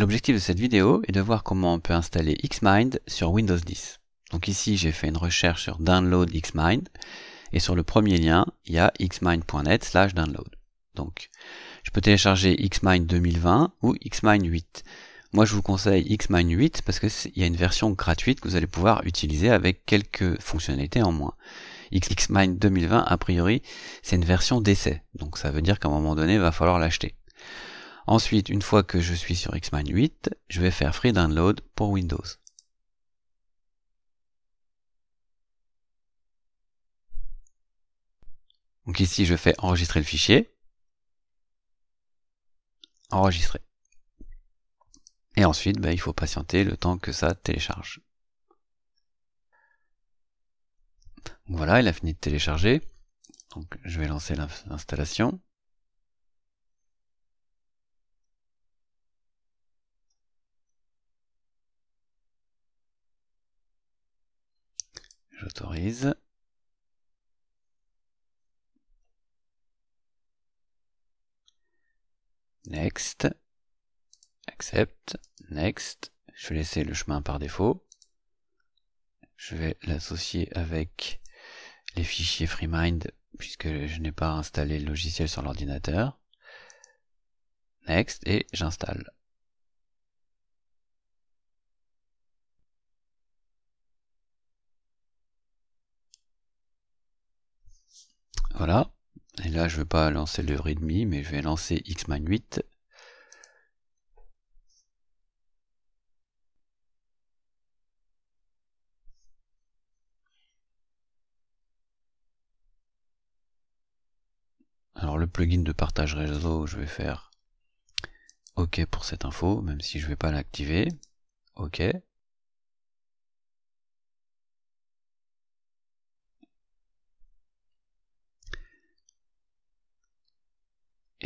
L'objectif de cette vidéo est de voir comment on peut installer Xmind sur Windows 10. Donc ici, j'ai fait une recherche sur Download Xmind, et sur le premier lien, il y a xmind.net slash download. Donc, je peux télécharger Xmind 2020 ou Xmind 8. Moi, je vous conseille Xmind 8 parce qu'il y a une version gratuite que vous allez pouvoir utiliser avec quelques fonctionnalités en moins. Xmind 2020, a priori, c'est une version d'essai. Donc, ça veut dire qu'à un moment donné, il va falloir l'acheter. Ensuite, une fois que je suis sur Xman 8, je vais faire Free Download pour Windows. Donc ici, je fais enregistrer le fichier. Enregistrer. Et ensuite, bah, il faut patienter le temps que ça télécharge. Voilà, il a fini de télécharger. Donc je vais lancer l'installation. J'autorise. Next. Accept. Next. Je vais laisser le chemin par défaut. Je vais l'associer avec les fichiers FreeMind puisque je n'ai pas installé le logiciel sur l'ordinateur. Next et j'installe. Voilà. Et là, je ne vais pas lancer le readme, mais je vais lancer xman 8. Alors le plugin de partage réseau, je vais faire OK pour cette info, même si je ne vais pas l'activer. OK.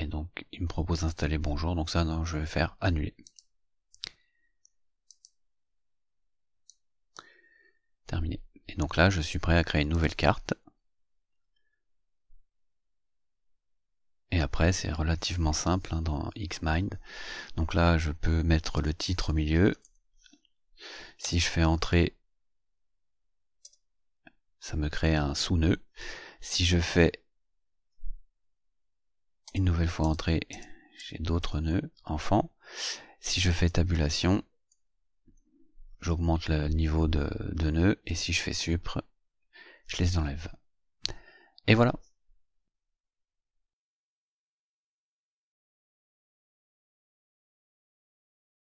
donc il me propose d'installer bonjour, donc ça non, je vais faire annuler. Terminé. Et donc là, je suis prêt à créer une nouvelle carte. Et après, c'est relativement simple hein, dans Xmind. Donc là, je peux mettre le titre au milieu. Si je fais entrer, ça me crée un sous-nœud. Si je fais une nouvelle fois entrée, j'ai d'autres nœuds, enfants. Si je fais tabulation, j'augmente le niveau de, de nœud, et si je fais supre, je les enlève. Et voilà